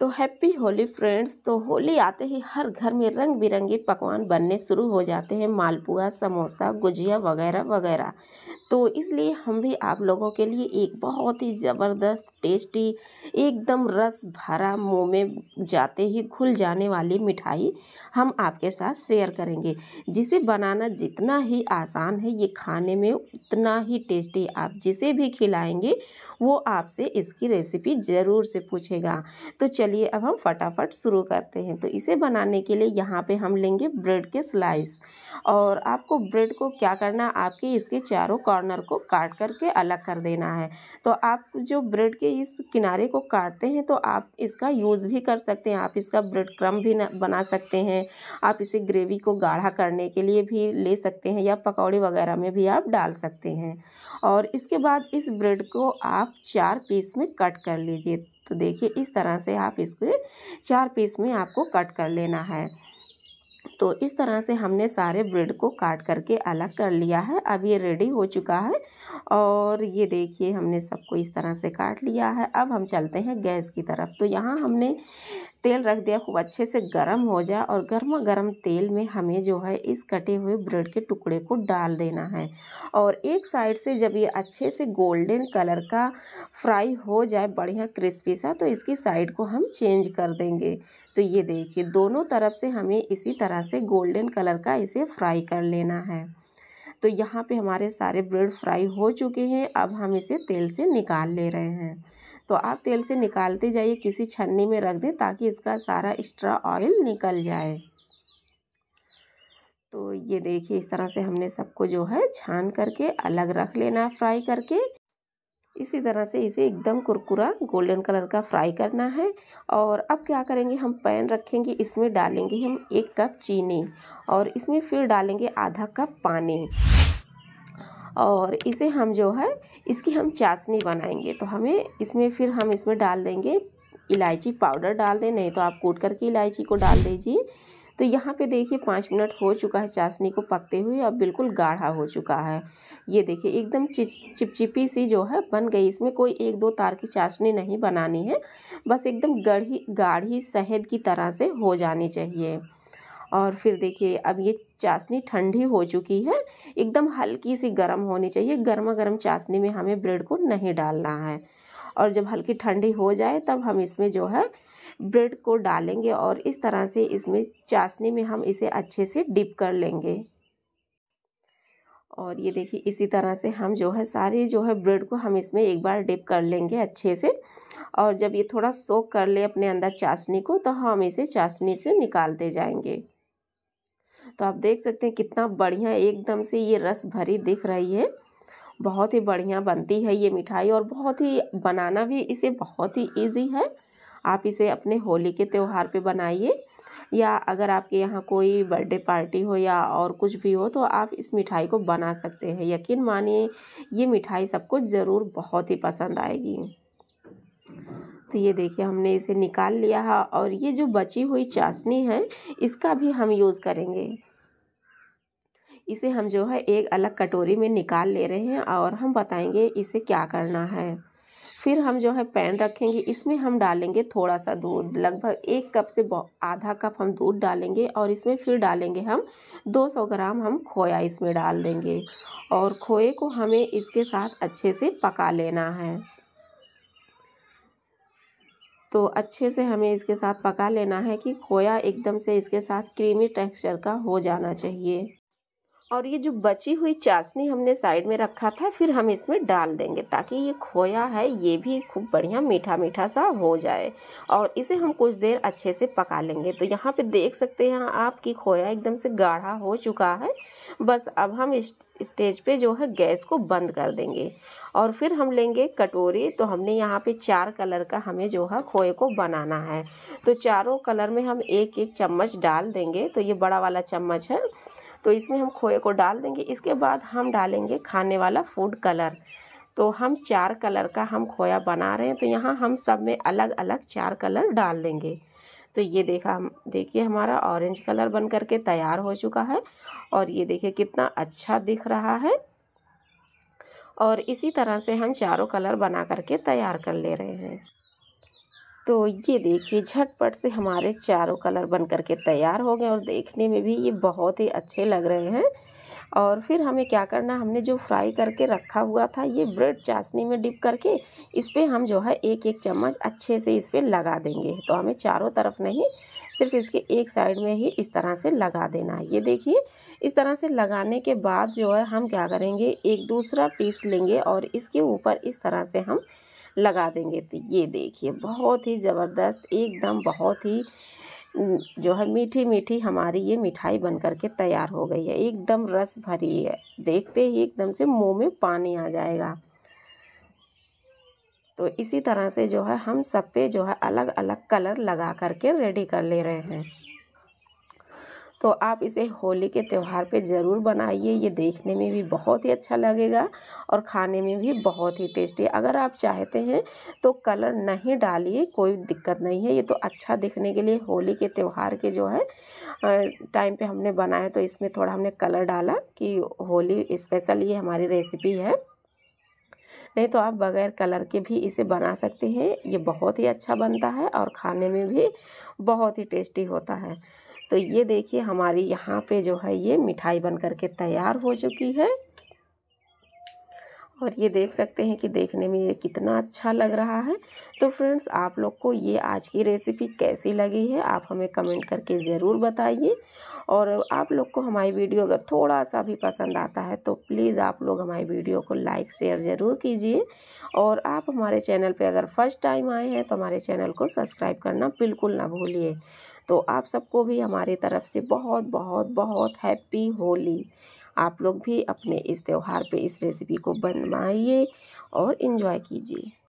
तो happy Holi friends तो होली आते ही हर घर में रंग बिरंगे पकवान बनने शुरू हो जाते हैं मालपुआ समोसा गुजिया वगैरह वगैरह तो इसलिए हम भी आप लोगों के लिए एक बहुत ही ज़बरदस्त टेस्टी एकदम रस भरा मुंह में जाते ही घुल जाने वाली मिठाई हम आपके साथ शेयर करेंगे जिसे बनाना जितना ही आसान है ये खाने में उतना ही टेस्टी आप जिसे भी खिलाएँगे वो आपसे इसकी रेसिपी ज़रूर से पूछेगा तो चलिए अब हम फटाफट शुरू करते हैं तो इसे बनाने के लिए यहाँ पे हम लेंगे ब्रेड के स्लाइस और आपको ब्रेड को क्या करना आपके इसके चारों कॉर्नर को काट करके अलग कर देना है तो आप जो ब्रेड के इस किनारे को काटते हैं तो आप इसका यूज़ भी कर सकते हैं आप इसका ब्रेड क्रम भी बना सकते हैं आप इसे ग्रेवी को गाढ़ा करने के लिए भी ले सकते हैं या पकौड़े वगैरह में भी आप डाल सकते हैं और इसके बाद इस ब्रेड को आप चार पीस में कट कर लीजिए तो देखिए इस तरह से आप इसके चार पीस में आपको कट कर लेना है तो इस तरह से हमने सारे ब्रेड को काट करके अलग कर लिया है अब ये रेडी हो चुका है और ये देखिए हमने सबको इस तरह से काट लिया है अब हम चलते हैं गैस की तरफ तो यहाँ हमने तेल रख दिया खूब अच्छे से गर्म हो जाए और गर्मा गर्म तेल में हमें जो है इस कटे हुए ब्रेड के टुकड़े को डाल देना है और एक साइड से जब ये अच्छे से गोल्डन कलर का फ्राई हो जाए बढ़िया क्रिस्पी सा तो इसकी साइड को हम चेंज कर देंगे तो ये देखिए दोनों तरफ से हमें इसी तरह से गोल्डन कलर का इसे फ्राई कर लेना है तो यहाँ पे हमारे सारे ब्रेड फ्राई हो चुके हैं अब हम इसे तेल से निकाल ले रहे हैं तो आप तेल से निकालते जाइए किसी छन्नी में रख दें ताकि इसका सारा एक्स्ट्रा ऑयल निकल जाए तो ये देखिए इस तरह से हमने सबको जो है छान करके अलग रख लेना है फ्राई करके इसी तरह से इसे एकदम कुरकुरा गोल्डन कलर का फ्राई करना है और अब क्या करेंगे हम पैन रखेंगे इसमें डालेंगे हम एक कप चीनी और इसमें फिर डालेंगे आधा कप पानी और इसे हम जो है इसकी हम चाशनी बनाएंगे तो हमें इसमें फिर हम इसमें डाल देंगे इलायची पाउडर डाल दें नहीं तो आप कूट करके इलायची को डाल दीजिए तो यहाँ पे देखिए पाँच मिनट हो चुका है चाशनी को पकते हुए अब बिल्कुल गाढ़ा हो चुका है ये देखिए एकदम चिपचिपी सी जो है बन गई इसमें कोई एक दो तार की चाशनी नहीं बनानी है बस एकदम गढ़ी गाढ़ी शहद की तरह से हो जानी चाहिए और फिर देखिए अब ये चाशनी ठंडी हो चुकी है एकदम हल्की सी गर्म होनी चाहिए गर्मा गर्म चाशनी में हमें ब्रेड को नहीं डालना है और जब हल्की ठंडी हो जाए तब हम इसमें जो है ब्रेड को डालेंगे और इस तरह से इसमें चाशनी में हम इसे अच्छे से डिप कर लेंगे और ये देखिए इसी तरह से हम जो है सारे जो है ब्रेड को हम इसमें एक बार डिप कर लेंगे अच्छे से और जब ये थोड़ा सोख कर ले अपने अंदर चाशनी को तो हम इसे चाशनी से निकालते जाएंगे तो आप देख सकते हैं कितना बढ़िया एकदम से ये रस भरी दिख रही है बहुत ही बढ़िया बनती है ये मिठाई और बहुत ही बनाना भी इसे बहुत ही ईजी है आप इसे अपने होली के त्यौहार पे बनाइए या अगर आपके यहाँ कोई बर्थडे पार्टी हो या और कुछ भी हो तो आप इस मिठाई को बना सकते हैं यकीन मानिए ये मिठाई सबको ज़रूर बहुत ही पसंद आएगी तो ये देखिए हमने इसे निकाल लिया है और ये जो बची हुई चाशनी है इसका भी हम यूज़ करेंगे इसे हम जो है एक अलग कटोरी में निकाल ले रहे हैं और हम बताएंगे इसे क्या करना है फिर हम जो है पैन रखेंगे इसमें हम डालेंगे थोड़ा सा दूध लगभग एक कप से आधा कप हम दूध डालेंगे और इसमें फिर डालेंगे हम 200 ग्राम हम खोया इसमें डाल देंगे और खोए को हमें इसके साथ अच्छे से पका लेना है तो अच्छे से हमें इसके साथ पका लेना है कि खोया एकदम से इसके साथ क्रीमी टेक्सचर का हो जाना चाहिए और ये जो बची हुई चाशनी हमने साइड में रखा था फिर हम इसमें डाल देंगे ताकि ये खोया है ये भी खूब बढ़िया मीठा मीठा सा हो जाए और इसे हम कुछ देर अच्छे से पका लेंगे तो यहाँ पे देख सकते हैं आप कि खोया एकदम से गाढ़ा हो चुका है बस अब हम इस स्टेज पे जो है गैस को बंद कर देंगे और फिर हम लेंगे कटोरी तो हमने यहाँ पे चार कलर का हमें जो है खोए को बनाना है तो चारों कलर में हम एक एक चम्मच डाल देंगे तो ये बड़ा वाला चम्मच है तो इसमें हम खोए को डाल देंगे इसके बाद हम डालेंगे खाने वाला फूड कलर तो हम चार कलर का हम खोया बना रहे हैं तो यहाँ हम सब में अलग अलग चार कलर डाल देंगे तो ये देखा हम देखिए हमारा ऑरेंज कलर बन करके तैयार हो चुका है और ये देखिए कितना अच्छा दिख रहा है और इसी तरह से हम चारों कलर बना करके तैयार कर ले रहे हैं तो ये देखिए झटपट से हमारे चारों कलर बन कर के तैयार हो गए और देखने में भी ये बहुत ही अच्छे लग रहे हैं और फिर हमें क्या करना हमने जो फ्राई करके रखा हुआ था ये ब्रेड चाशनी में डिप करके इस पर हम जो है एक एक चम्मच अच्छे से इस पर लगा देंगे तो हमें चारों तरफ नहीं सिर्फ इसके एक साइड में ही इस तरह से लगा देना है ये देखिए इस तरह से लगाने के बाद जो है हम क्या करेंगे एक दूसरा पीस लेंगे और इसके ऊपर इस तरह से हम लगा देंगे तो ये देखिए बहुत ही ज़बरदस्त एकदम बहुत ही जो है मीठी मीठी हमारी ये मिठाई बन कर के तैयार हो गई है एकदम रस भरी है देखते ही एकदम से मुंह में पानी आ जाएगा तो इसी तरह से जो है हम सब पे जो है अलग अलग कलर लगा करके रेडी कर ले रहे हैं तो आप इसे होली के त्यौहार पे ज़रूर बनाइए ये देखने में भी बहुत ही अच्छा लगेगा और खाने में भी बहुत ही टेस्टी अगर आप चाहते हैं तो कलर नहीं डालिए कोई दिक्कत नहीं है ये तो अच्छा दिखने के लिए होली के त्यौहार के जो है टाइम पे हमने बनाया तो इसमें थोड़ा हमने कलर डाला कि होली स्पेशल ये हमारी रेसिपी है नहीं तो आप बगैर कलर के भी इसे बना सकते हैं ये बहुत ही अच्छा बनता है और खाने में भी बहुत ही टेस्टी होता है तो ये देखिए हमारी यहाँ पे जो है ये मिठाई बन करके तैयार हो चुकी है और ये देख सकते हैं कि देखने में ये कितना अच्छा लग रहा है तो फ्रेंड्स आप लोग को ये आज की रेसिपी कैसी लगी है आप हमें कमेंट करके ज़रूर बताइए और आप लोग को हमारी वीडियो अगर थोड़ा सा भी पसंद आता है तो प्लीज़ आप लोग हमारी वीडियो को लाइक शेयर ज़रूर कीजिए और आप हमारे चैनल पे अगर फर्स्ट टाइम आए हैं तो हमारे चैनल को सब्सक्राइब करना बिल्कुल ना भूलिए तो आप सबको भी हमारे तरफ से बहुत बहुत बहुत हैप्पी होली आप लोग भी अपने इस त्यौहार पे इस रेसिपी को बनवाइए और इन्जॉय कीजिए